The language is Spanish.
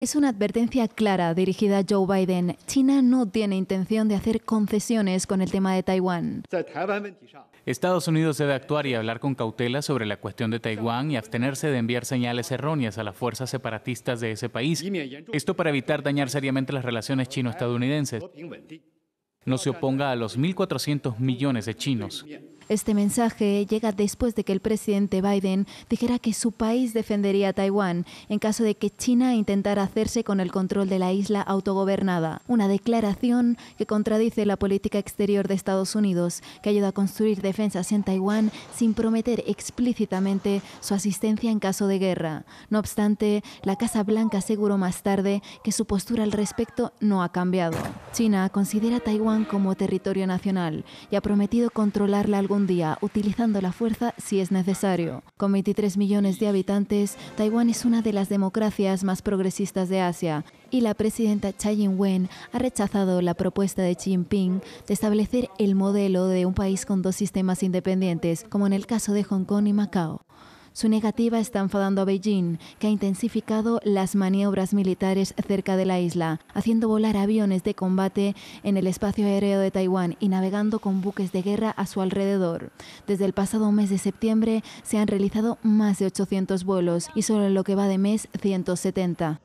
Es una advertencia clara dirigida a Joe Biden. China no tiene intención de hacer concesiones con el tema de Taiwán. Estados Unidos debe actuar y hablar con cautela sobre la cuestión de Taiwán y abstenerse de enviar señales erróneas a las fuerzas separatistas de ese país. Esto para evitar dañar seriamente las relaciones chino-estadounidenses. No se oponga a los 1.400 millones de chinos. Este mensaje llega después de que el presidente Biden dijera que su país defendería a Taiwán en caso de que China intentara hacerse con el control de la isla autogobernada. Una declaración que contradice la política exterior de Estados Unidos, que ayuda a construir defensas en Taiwán sin prometer explícitamente su asistencia en caso de guerra. No obstante, la Casa Blanca aseguró más tarde que su postura al respecto no ha cambiado. China considera Taiwán como territorio nacional y ha prometido controlarla algún un día utilizando la fuerza si es necesario. Con 23 millones de habitantes, Taiwán es una de las democracias más progresistas de Asia y la presidenta Tsai Ing-wen ha rechazado la propuesta de Xi Jinping de establecer el modelo de un país con dos sistemas independientes, como en el caso de Hong Kong y Macao. Su negativa está enfadando a Beijing, que ha intensificado las maniobras militares cerca de la isla, haciendo volar aviones de combate en el espacio aéreo de Taiwán y navegando con buques de guerra a su alrededor. Desde el pasado mes de septiembre se han realizado más de 800 vuelos y solo en lo que va de mes 170.